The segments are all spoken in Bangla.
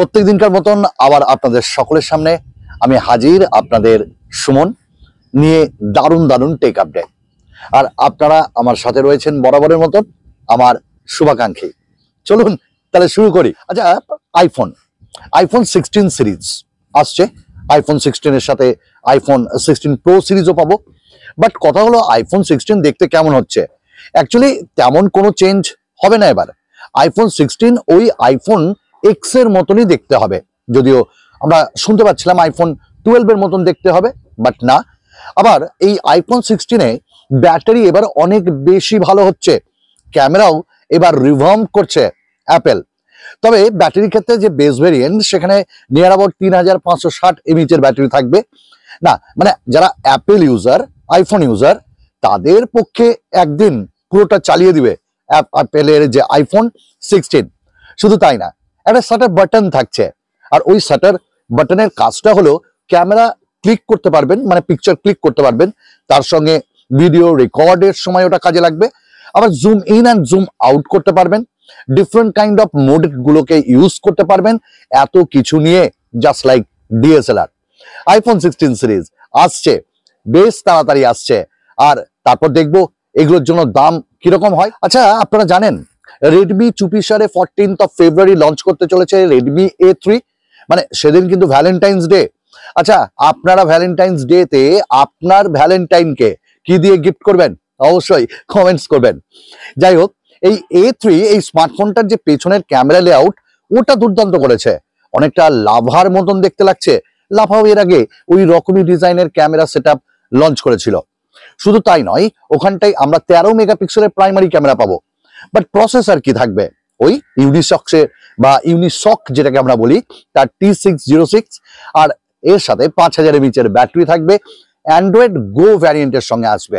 প্রত্যেক দিনকার মতন আবার আপনাদের সকলের সামনে আমি হাজির আপনাদের সুমন নিয়ে দারুণ দারুণ টেক আপডেট আর আপনারা আমার সাথে রয়েছেন বরাবরের মতন আমার শুভাকাঙ্ক্ষী চলুন তাহলে শুরু করি আচ্ছা আইফোন আইফোন সিক্সটিন সিরিজ আসছে আইফোন সিক্সটিনের সাথে আইফোন সিক্সটিন প্রো সিরিজও পাবো বাট কথা হলো আইফোন সিক্সটিন দেখতে কেমন হচ্ছে অ্যাকচুয়ালি তেমন কোনো চেঞ্জ হবে না এবার আইফোন সিক্সটিন ওই আইফোন এক্স এর মতনই দেখতে হবে যদিও আমরা শুনতে পাচ্ছিলাম আইফোন টুয়েলভের মতন দেখতে হবে বাট না আবার এই আইফোন সিক্সটিনে ব্যাটারি এবার অনেক বেশি ভালো হচ্ছে ক্যামেরাও এবার রিভার্ম করছে অ্যাপেল তবে ব্যাটারির ক্ষেত্রে যে বেস ভেরিয়েন্ট সেখানে নিয়ার অ্যাবাউট তিন হাজার পাঁচশো ষাট এমএচের ব্যাটারি থাকবে না মানে যারা অ্যাপেল ইউজার আইফোন ইউজার তাদের পক্ষে একদিন পুরোটা চালিয়ে দিবে অ্যাপ অ্যাপেলের যে আইফোন সিক্সটিন শুধু তাই না একটা শাটার বাটন থাকছে আর ওই শাটার বাটনের কাজটা হলো ক্যামেরা ক্লিক করতে পারবেন মানে পিকচার ক্লিক করতে পারবেন তার সঙ্গে ভিডিও রেকর্ডের সময় ওটা কাজে লাগবে আবার zoom in and zoom out করতে পারবেন ডিফারেন্ট কাইন্ড অফ মোডগুলোকে ইউজ করতে পারবেন এত কিছু নিয়ে just like DSLR iPhone sixteen series আসছে বেশ তাড়াতাড়ি আসছে আর তারপর দেখব এগুলোর জন্য দাম কিরকম হয় আচ্ছা আপনারা জানেন রেডমি চুপিসারে ফোরটিন্থ অফ ফেব্রুয়ারি লঞ্চ করতে চলেছে রেডমি এ থ্রি মানে সেদিন কিন্তু ভ্যালেন্টাইন্স ডে আচ্ছা আপনারা ভ্যালেন্টাইন্স ডে তে আপনার ভ্যালেন্টাইনকে কি দিয়ে গিফট করবেন অবশ্যই কমেন্টস করবেন যাই হোক এই এ থ্রি এই স্মার্টফোনটার যে পেছনের ক্যামেরা লেআউট ওটা দুর্দান্ত করেছে অনেকটা লাভার মতন দেখতে লাগছে লাভাও এর আগে ওই রকমই ডিজাইনের ক্যামেরা সেট লঞ্চ করেছিল শুধু তাই নয় ওখানটাই আমরা তেরো মেগাপিক্সেলের প্রাইমারি ক্যামেরা পাবো বাট প্রসেসর কি থাকবে ওই ইউনিসক্সের বা ইউনিসক যেটাকে আমরা বলি তার টি সিক্স জিরো সিক্স আর এর সাথে পাঁচ হাজার এমএচের ব্যাটারি থাকবে অ্যান্ড্রয়েড গো ভ্যারিয়েন্টের সঙ্গে আসবে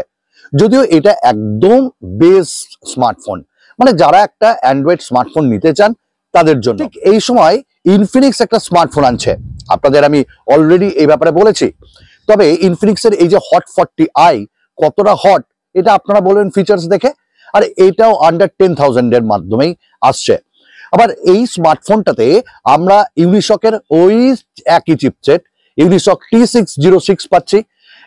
যদিও এটা একদম বেস স্মার্টফোন মানে যারা একটা অ্যান্ড্রয়েড স্মার্টফোন নিতে চান তাদের জন্য ঠিক এই সময় ইনফিনিক্স একটা স্মার্টফোন আনছে আপনাদের আমি অলরেডি এই ব্যাপারে বলেছি তবে ইনফিনিক্সের এই যে হট ফর্টি আই কতটা হট এটা আপনারা বলবেন ফিচার্স দেখে আর এটাও আন্ডার টেন থাউজেন্ডের মাধ্যমেই আসছে আবার এই স্মার্টফোনটাতে আমরা ইউনিশকের ওই একই chipset Unisoc T six zero six পাচ্ছি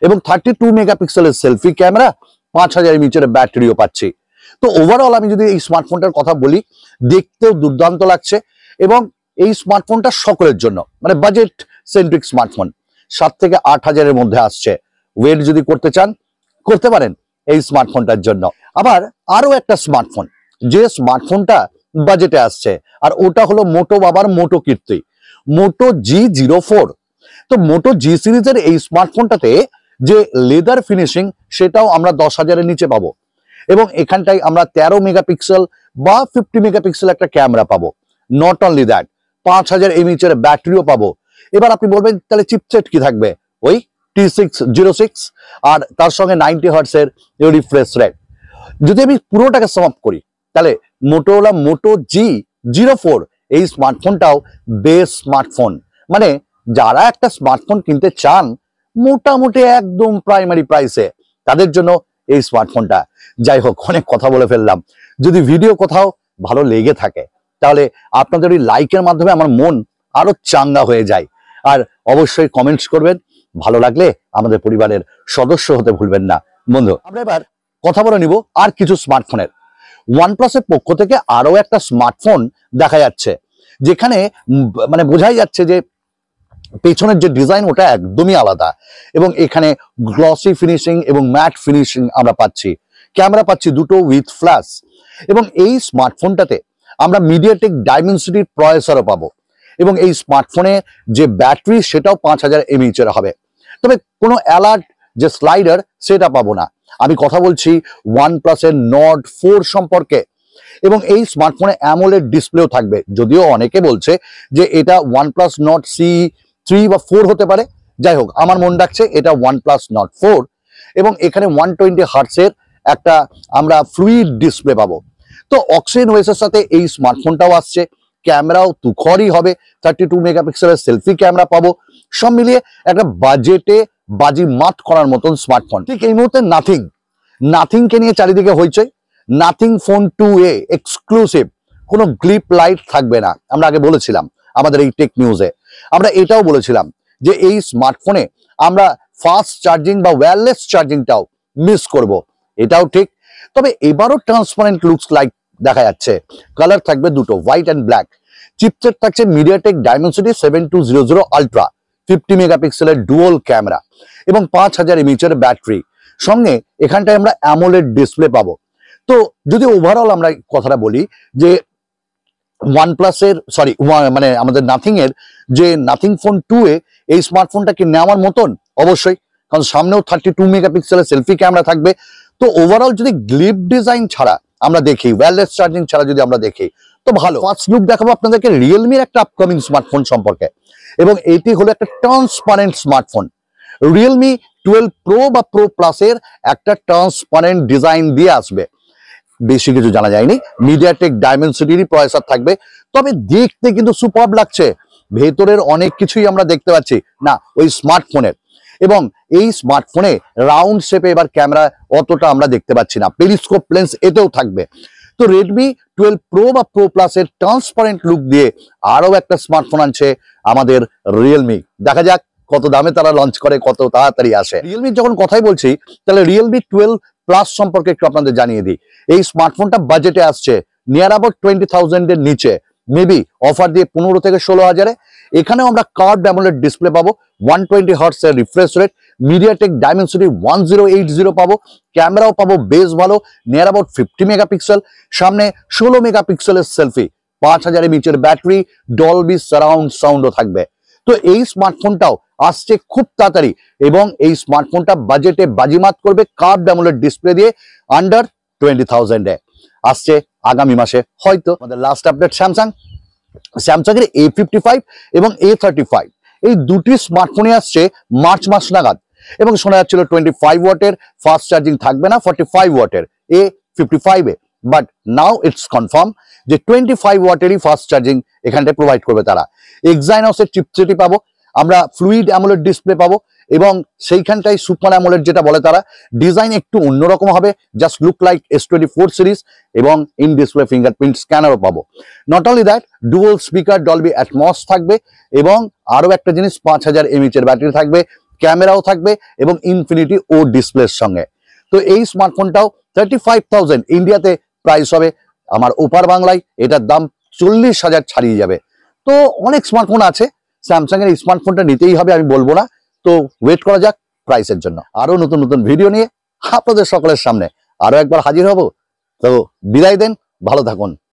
এবং থার্টি টু মেগাপিক্সেলের সেলফি ক্যামেরা পাঁচ হাজার ইমিচের ব্যাটারিও পাচ্ছি তো ওভারঅল আমি যদি এই স্মার্টফোনটার কথা বলি দেখতেও দুর্দান্ত লাগছে এবং এই স্মার্টফোনটা সকলের জন্য মানে বাজেট সেন্ট্রিক স্মার্টফোন সাত থেকে আট হাজারের মধ্যে আসছে ওয়েট যদি করতে চান করতে পারেন এই স্মার্টফোনটার জন্য আবার আরও একটা স্মার্টফোন যে স্মার্টফোনটা বাজেটে আসছে আর ওটা হলো মোটো বাবার মোটো কীর্তি মোটো জি জিরো ফোর তো মোটো জি সিরিজের এই স্মার্টফোনটাতে যে লেদার ফিনিশিং সেটাও আমরা দশ হাজারের নিচে পাবো এবং এখানটাই আমরা ১৩ মেগাপিক্সেল বা ফিফটি মেগাপিক্সেল একটা ক্যামেরা পাবো নট অনলি দ্যাট পাঁচ হাজার এমএচের ব্যাটারিও পাবো এবার আপনি বলবেন তাহলে চিপসেট কি থাকবে ওই টি সিক্স জিরো সিক্স আর তার সঙ্গে নাইনটি হার্টসের রিফ্রেশ রেট যদি আমি পুরোটাকে সমাপ্ত করি তাহলে মোটোলা মোটো জি জিরো ফোর এই স্মার্টফোনটাও বেশ স্মার্টফোন মানে যারা একটা স্মার্টফোন কিনতে চান মোটামুটি একদম প্রাইমারি প্রাইসে তাদের জন্য এই স্মার্টফোনটা যাই হোক অনেক কথা বলে ফেললাম যদি ভিডিও কোথাও ভালো লেগে থাকে তাহলে আপনাদের ওই লাইকের মাধ্যমে আমার মন আরও চাঙ্গা হয়ে যায় আর অবশ্যই কমেন্টস করবেন ভালো লাগলে আমাদের পরিবারের সদস্য হতে ভুলবেন না বন্ধু আমরা এবার কথা বলে নিব আর কিছু স্মার্টফোনের ওয়ানপ্লাসের পক্ষ থেকে আরও একটা স্মার্টফোন দেখা যাচ্ছে যেখানে মানে বোঝাই যাচ্ছে যে পেছনের যে ডিজাইন ওটা একদমই আলাদা এবং এখানে গ্লসি ফিনিশিং এবং ম্যাট ফিনিশিং আমরা পাচ্ছি ক্যামেরা পাচ্ছি দুটো উইথ ফ্ল্যাশ এবং এই স্মার্টফোনটাতে আমরা মিডিয়াটেক ডাইমেন্সিটির প্রয়েসারও পাবো এবং এই স্মার্টফোনে যে ব্যাটারি সেটাও পাঁচ হাজার এমএইচের হবে তবে কোনো অ্যালার্ট যে স্লাইডার সেটা পাবো না আমি কথা বলছি ওয়ান প্লাসের নট ফোর সম্পর্কে এবং এই স্মার্টফোনে অ্যামোলেড ডিসপ্লেও থাকবে যদিও অনেকে বলছে যে এটা OnePlus Nord CE three বা ফোর হতে পারে যাই হোক আমার মন ডাকছে এটা ওয়ান প্লাস নট ফোর এবং এখানে ওয়ান টোয়েন্টি হার্টসের একটা আমরা ফ্লুইড ডিসপ্লে পাবো তো অক্সিজেন ওয়েসের সাথে এই স্মার্টফোনটাও আসছে ক্যামেরাও তুখরই হবে থার্টি টু মেগাপিক্সেলের সেলফি ক্যামেরা পাবো সব মিলিয়ে একটা বাজেটে বাজি মাত করার মতন স্মার্টফোন ঠিক এই মুহূর্তে নাথিং নাথিংকে নিয়ে চারিদিকে হইচই Nothing phone two a exclusive কোনো গ্লিপ লাইট থাকবে না আমরা আগে বলেছিলাম আমাদের এই টেক নিউজে আমরা এটাও বলেছিলাম যে এই স্মার্টফোনে আমরা ফাস্ট চার্জিং বা ওয়্যারলেস চার্জিংটাও মিস করব। এটাও ঠিক তবে এবারও ট্রান্সপারেন্ট লুকস লাইট দেখা যাচ্ছে কালার থাকবে দুটো হোয়াইট অ্যান্ড ব্ল্যাক চিপসেট থাকছে মিডিয়াটেক সিটি seven two zero zero ultra fifty মেগাপিক্সেলের ডুয়াল ক্যামেরা এবং পাঁচ হাজার এমএচের ব্যাটারি সঙ্গে এখানটায় আমরা অ্যামোলেড ডিসপ্লে পাবো তো যদি ওভারঅল আমরা কথাটা বলি যে ওয়ান প্লাসের সরি মানে আমাদের নাথিংয়ের যে নাথিং ফোন টু এ এই স্মার্টফোনটা কি নেওয়ার মতন অবশ্যই কারণ সামনেও থার্টি টু মেগাপিক্সেলের সেলফি ক্যামেরা থাকবে তো ওভারঅল যদি গ্লিপ ডিজাইন ছাড়া আমরা দেখি ওয়্যারলেস চার্জিং ছাড়া যদি আমরা দেখি তো ভালো ফার্স্ট লুক দেখাবো আপনাদেরকে রিয়েলমির একটা আপকামিং স্মার্টফোন সম্পর্কে এবং এটি হলো একটা transparent smartphone Realme twelve Pro বা প্রো প্লাসের একটা ট্রান্সপারেন্ট ডিজাইন দিয়ে আসবে বেশি কিছু জানা যায়নি মিডিয়াটেক ডায়মেনসিটিরই প্রয়াসার থাকবে তবে দেখতে কিন্তু সুপার লাগছে ভেতরের অনেক কিছুই আমরা দেখতে পাচ্ছি না ওই স্মার্টফোনের এবং এই স্মার্টফোনে রাউন্ড শেপে এবার ক্যামেরা অতটা আমরা দেখতে পাচ্ছি না পেরিস্কোপ লেন্স এতেও থাকবে তো রেডমি টুয়েলভ প্রো বা প্রো প্লাসের ট্রান্সপারেন্ট লুক দিয়ে আরও একটা স্মার্টফোন আনছে আমাদের রিয়েলমি দেখা যাক কত দামে তারা লঞ্চ করে কত তাড়াতাড়ি আসে রিয়েলমির যখন কথাই বলছি তাহলে রিয়েলমি টুয়েলভ প্লাস সম্পর্কে একটু আপনাদের জানিয়ে দিই এই স্মার্টফোনটা বাজেটে আসছে নিয়ার অ্যাবাউট টোয়েন্টি থাউজেন্ডের নিচে মেবি অফার দিয়ে পনেরো থেকে ষোলো হাজারে এখানেও আমরা কার্ড অ্যামোলেড ডিসপ্লে পাবো ওয়ান টোয়েন্টি হার্টসের refresh rate MediaTek Dimensity one zero eight zero পাবো ক্যামেরাও পাবো বেশ ভালো নিয়ার অ্যাবাউট ফিফটি মেগাপিক্সেল সামনে ষোলো মেগাপিক্সেলের সেলফি পাঁচ হাজার এমএচের ব্যাটারি ডলবি সারাউন্ড সাউন্ডও থাকবে তো এই স্মার্টফোনটাও আসছে খুব তাড়াতাড়ি এবং এই স্মার্টফোনটা বাজেটে বাজিমাত করবে কার্ড ড্যামোলেড ডিসপ্লে দিয়ে আন্ডার টোয়েন্টি থাউজেন্ডে আসছে আগামী মাসে হয়তো আমাদের লাস্ট আপডেট স্যামসাং স্যামসাংয়ের এ ফিফটি ফাইভ এবং এ থার্টি ফাইভ এই দুটি স্মার্টফোনে আসছে মার্চ মাস নাগাদ এবং শোনা যাচ্ছিল টোয়েন্টি ফাইভ ওয়াটের ফাস্ট চার্জিং থাকবে না ফর্টি ফাইভ ওয়াটের এ ফিফটি ফাইভে বাট নাও ইটস কনফার্ম যে টোয়েন্টি ফাইভ ওয়াটেরই ফাস্ট চার্জিং এখানটায় প্রোভাইড করবে তারা এক্সাইনসের চিপসেটি পাবো আমরা ফ্লুইড অ্যামোলেড ডিসপ্লে পাবো এবং সেইখানটাই সুপার অ্যামোলেড যেটা বলে তারা ডিজাইন একটু অন্যরকম হবে just look like S twenty four series এবং ইন ডিসপ্লে ফিঙ্গারপ্রিন্ট স্ক্যানারও পাবো not only that dual speaker Dolby Atmos থাকবে এবং আরও একটা জিনিস পাঁচ হাজার এমএচের ব্যাটারি থাকবে ক্যামেরাও থাকবে এবং ইনফিনিটি ও ডিসপ্লের সঙ্গে তো এই স্মার্টফোনটাও থার্টি ফাইভ থাউজেন্ড ইন্ডিয়াতে প্রাইস হবে আমার ওপার বাংলায় এটার দাম চল্লিশ হাজার ছাড়িয়ে যাবে তো অনেক স্মার্টফোন আছে স্যামসাংয়ের এই স্মার্টফোনটা নিতেই হবে আমি বলবো না তো ওয়েট করা যাক প্রাইসের জন্য আরও নতুন নতুন ভিডিও নিয়ে আপনাদের সকলের সামনে আরও একবার হাজির হব তো বিদায় দেন ভালো থাকুন